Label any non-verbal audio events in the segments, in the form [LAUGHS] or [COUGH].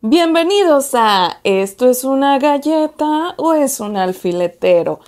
Bienvenidos a ¿Esto es una galleta o es un alfiletero?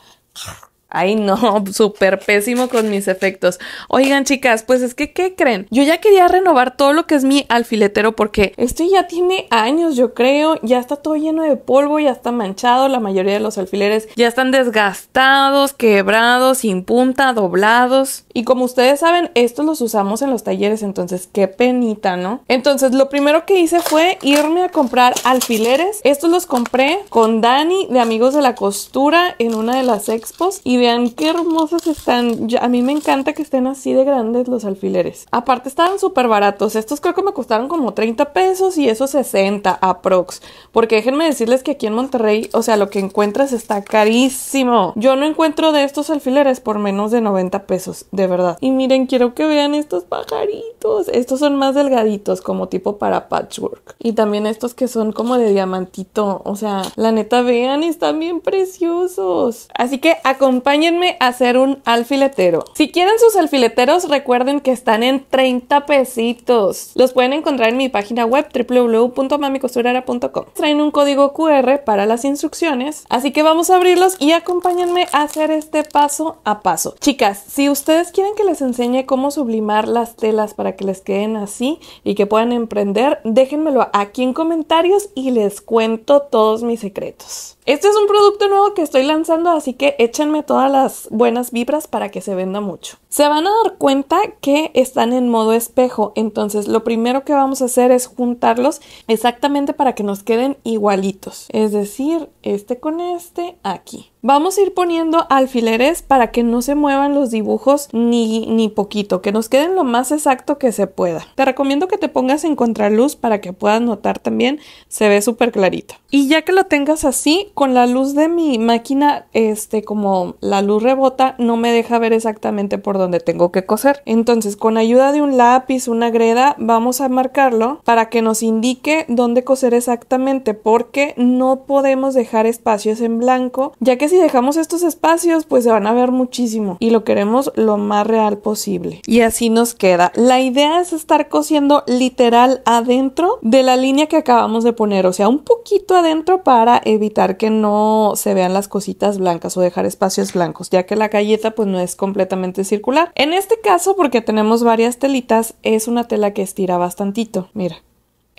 Ay, no, [LAUGHS] súper pésimo con mis efectos. Oigan, chicas, pues es que, ¿qué creen? Yo ya quería renovar todo lo que es mi alfiletero porque este ya tiene años, yo creo. Ya está todo lleno de polvo, ya está manchado. La mayoría de los alfileres ya están desgastados, quebrados, sin punta, doblados. Y como ustedes saben, estos los usamos en los talleres, entonces qué penita, ¿no? Entonces, lo primero que hice fue irme a comprar alfileres. Estos los compré con Dani de Amigos de la Costura en una de las expos y vean qué hermosas están. a mí me encanta que estén así de grandes los alfileres. Aparte estaban súper baratos. Estos creo que me costaron como 30 pesos y esos 60 aprox. Porque déjenme decirles que aquí en Monterrey, o sea, lo que encuentras está carísimo. Yo no encuentro de estos alfileres por menos de 90 pesos, de verdad. Y miren, quiero que vean estos pajaritos. Estos son más delgaditos, como tipo para patchwork. Y también estos que son como de diamantito. O sea, la neta, vean, están bien preciosos. Así que acompáñenme acompáñenme a hacer un alfiletero. Si quieren sus alfileteros, recuerden que están en 30 pesitos. Los pueden encontrar en mi página web www.mamicosturera.com. Traen un código QR para las instrucciones, así que vamos a abrirlos y acompáñenme a hacer este paso a paso. Chicas, si ustedes quieren que les enseñe cómo sublimar las telas para que les queden así y que puedan emprender, déjenmelo aquí en comentarios y les cuento todos mis secretos. Este es un producto nuevo que estoy lanzando, así que échenme todas las buenas vibras para que se venda mucho. Se van a dar cuenta que están en modo espejo, entonces lo primero que vamos a hacer es juntarlos exactamente para que nos queden igualitos, es decir, este con este aquí. Vamos a ir poniendo alfileres para que no se muevan los dibujos ni, ni poquito, que nos queden lo más exacto que se pueda. Te recomiendo que te pongas en contraluz para que puedas notar también, se ve súper clarito. Y ya que lo tengas así, con la luz de mi máquina, este, como la luz rebota, no me deja ver exactamente por dónde tengo que coser. Entonces, con ayuda de un lápiz, una greda, vamos a marcarlo para que nos indique dónde coser exactamente, porque no podemos dejar espacios en blanco, ya que si dejamos estos espacios, pues se van a ver muchísimo y lo queremos lo más real posible. Y así nos queda. La idea es estar cosiendo literal adentro de la línea que acabamos de poner, o sea, un poquito adentro para evitar que no se vean las cositas blancas o dejar espacios blancos, ya que la galleta pues no es completamente circular. En este caso, porque tenemos varias telitas, es una tela que estira bastantito. Mira.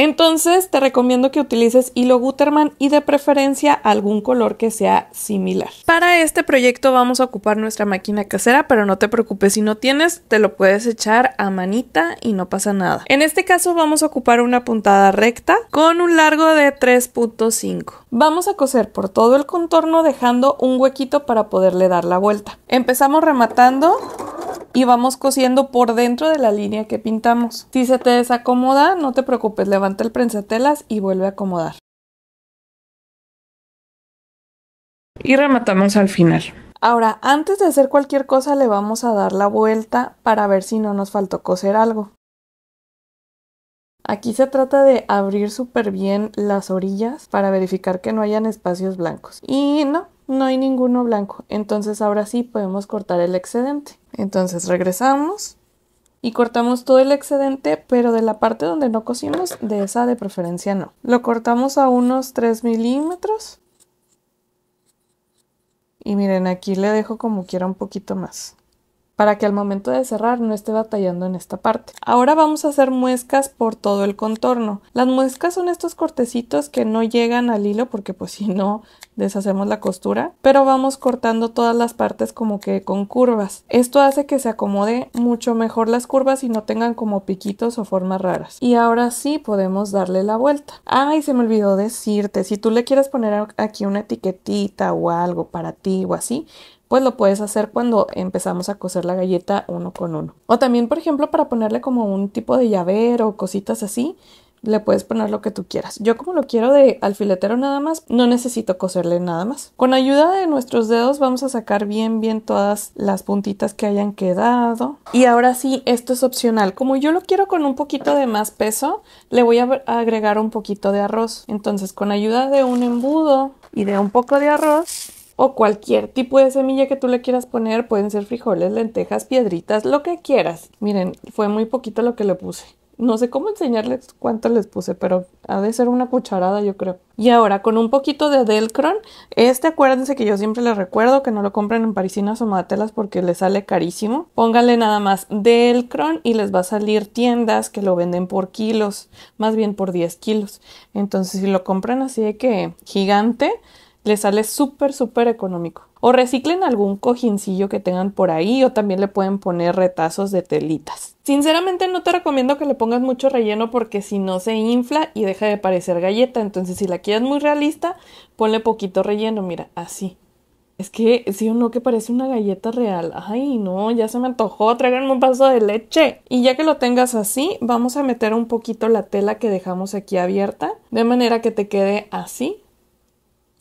Entonces te recomiendo que utilices hilo Gutermann y de preferencia algún color que sea similar. Para este proyecto vamos a ocupar nuestra máquina casera, pero no te preocupes si no tienes, te lo puedes echar a manita y no pasa nada. En este caso vamos a ocupar una puntada recta con un largo de 3.5. Vamos a coser por todo el contorno dejando un huequito para poderle dar la vuelta. Empezamos rematando y vamos cosiendo por dentro de la línea que pintamos. Si se te desacomoda, no te preocupes, levanta el prensatelas y vuelve a acomodar. Y rematamos al final. Ahora, antes de hacer cualquier cosa le vamos a dar la vuelta para ver si no nos faltó coser algo. Aquí se trata de abrir súper bien las orillas para verificar que no hayan espacios blancos. Y no, no hay ninguno blanco, entonces ahora sí podemos cortar el excedente. Entonces regresamos y cortamos todo el excedente, pero de la parte donde no cosimos, de esa de preferencia no. Lo cortamos a unos 3 milímetros. Y miren, aquí le dejo como quiera un poquito más para que al momento de cerrar no esté batallando en esta parte. Ahora vamos a hacer muescas por todo el contorno. Las muescas son estos cortecitos que no llegan al hilo porque pues [LAUGHS] si no deshacemos la costura, pero vamos cortando todas las partes como que con curvas. Esto hace que se acomode mucho mejor las curvas y no tengan como piquitos o formas raras. Y ahora sí podemos darle la vuelta. Ay, se me olvidó decirte, si tú le quieres poner aquí una etiquetita o algo para ti o así, pues lo puedes hacer cuando empezamos a coser la galleta uno con uno. O también, por ejemplo, para ponerle como un tipo de llavero, cositas así, le puedes poner lo que tú quieras. Yo como lo quiero de alfiletero nada más, no necesito coserle nada más. Con ayuda de nuestros dedos vamos a sacar bien bien todas las puntitas que hayan quedado. Y ahora sí, esto es opcional. Como yo lo quiero con un poquito de más peso, le voy a agregar un poquito de arroz. Entonces con ayuda de un embudo y de un poco de arroz, o cualquier tipo de semilla que tú le quieras poner. Pueden ser frijoles, lentejas, piedritas, lo que quieras. Miren, fue muy poquito lo que le puse. No sé cómo enseñarles cuánto les puse, pero ha de ser una cucharada, yo creo. Y ahora, con un poquito de Delcron, este acuérdense que yo siempre les recuerdo que no lo compren en parisinas o matelas porque les sale carísimo. Pónganle nada más Delcron y les va a salir tiendas que lo venden por kilos, más bien por 10 kilos. Entonces, si lo compran así de que gigante, le sale súper, súper económico. O reciclen algún cojincillo que tengan por ahí o también le pueden poner retazos de telitas. Sinceramente no te recomiendo que le pongas mucho relleno porque si no se infla y deja de parecer galleta. Entonces si la quieres muy realista, ponle poquito relleno, mira, así. Es que sí o no que parece una galleta real. Ay, no, ya se me antojó, tráiganme un vaso de leche. Y ya que lo tengas así, vamos a meter un poquito la tela que dejamos aquí abierta, de manera que te quede así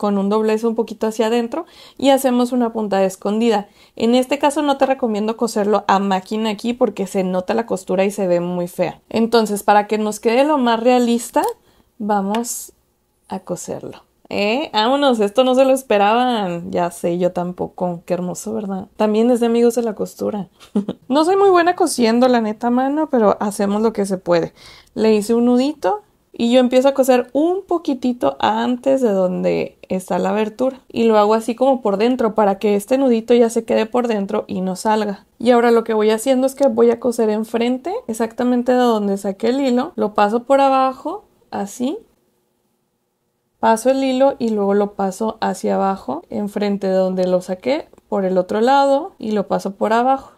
con un doblez un poquito hacia adentro y hacemos una puntada escondida. En este caso no te recomiendo coserlo a máquina aquí porque se nota la costura y se ve muy fea. Entonces, para que nos quede lo más realista, vamos a coserlo. ¿Eh? Vámonos, esto no se lo esperaban. Ya sé, yo tampoco. Qué hermoso, ¿verdad? También es de amigos de la costura. [LAUGHS] no soy muy buena cosiendo, la neta, mano, pero hacemos lo que se puede. Le hice un nudito y yo empiezo a coser un poquitito antes de donde está la abertura y lo hago así como por dentro para que este nudito ya se quede por dentro y no salga y ahora lo que voy haciendo es que voy a coser enfrente exactamente de donde saqué el hilo lo paso por abajo así paso el hilo y luego lo paso hacia abajo enfrente de donde lo saqué por el otro lado y lo paso por abajo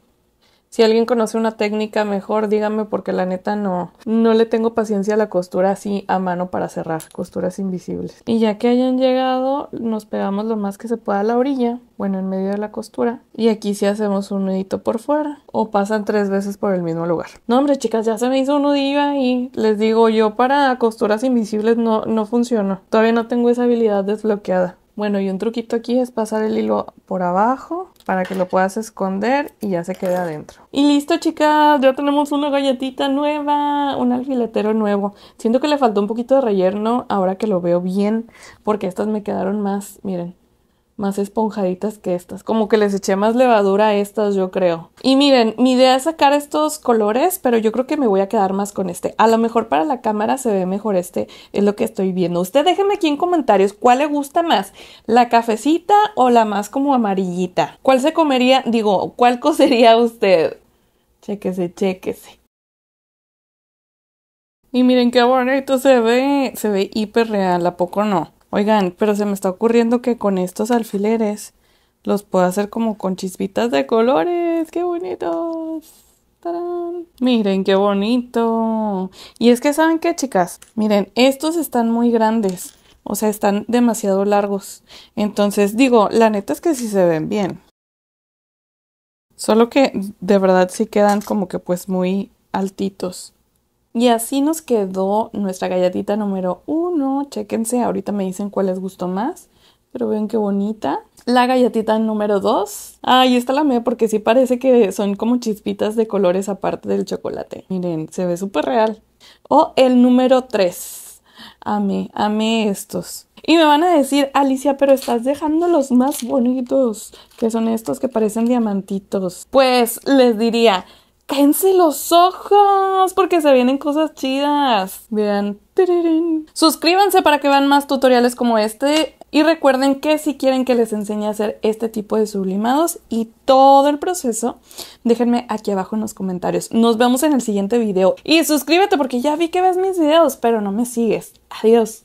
si alguien conoce una técnica mejor, dígame porque la neta no, no le tengo paciencia a la costura así a mano para cerrar, costuras invisibles. Y ya que hayan llegado, nos pegamos lo más que se pueda a la orilla, bueno, en medio de la costura, y aquí sí hacemos un nudito por fuera, o pasan tres veces por el mismo lugar. No, hombre, chicas, ya se me hizo un nudillo y Les digo, yo para costuras invisibles no, no funciono. Todavía no tengo esa habilidad desbloqueada. Bueno, y un truquito aquí es pasar el hilo por abajo para que lo puedas esconder y ya se quede adentro. Y listo, chicas, ya tenemos una galletita nueva, un alfiletero nuevo. Siento que le faltó un poquito de relleno ahora que lo veo bien, porque estas me quedaron más, miren, más esponjaditas que estas. Como que les eché más levadura a estas, yo creo. Y miren, mi idea es sacar estos colores, pero yo creo que me voy a quedar más con este. A lo mejor para la cámara se ve mejor este, es lo que estoy viendo. Usted déjeme aquí en comentarios cuál le gusta más, la cafecita o la más como amarillita. ¿Cuál se comería? Digo, ¿cuál cosería usted? Chéquese, chéquese. Y miren qué bonito se ve, se ve hiper real, ¿a poco no? Oigan, pero se me está ocurriendo que con estos alfileres los puedo hacer como con chispitas de colores. ¡Qué bonitos! Miren qué bonito. Y es que saben qué, chicas, miren, estos están muy grandes. O sea, están demasiado largos. Entonces, digo, la neta es que sí se ven bien. Solo que de verdad sí quedan como que pues muy altitos. Y así nos quedó nuestra galletita número uno. Chéquense, ahorita me dicen cuál les gustó más. Pero ven qué bonita. La galletita número 2. ahí está la amé porque sí parece que son como chispitas de colores aparte del chocolate. Miren, se ve súper real. O el número 3. Amé, amé estos. Y me van a decir, Alicia, pero estás dejando los más bonitos, que son estos que parecen diamantitos. Pues les diría, Cállense los ojos porque se vienen cosas chidas. Vean. Suscríbanse para que vean más tutoriales como este. Y recuerden que si quieren que les enseñe a hacer este tipo de sublimados y todo el proceso, déjenme aquí abajo en los comentarios. Nos vemos en el siguiente video. Y suscríbete porque ya vi que ves mis videos, pero no me sigues. Adiós.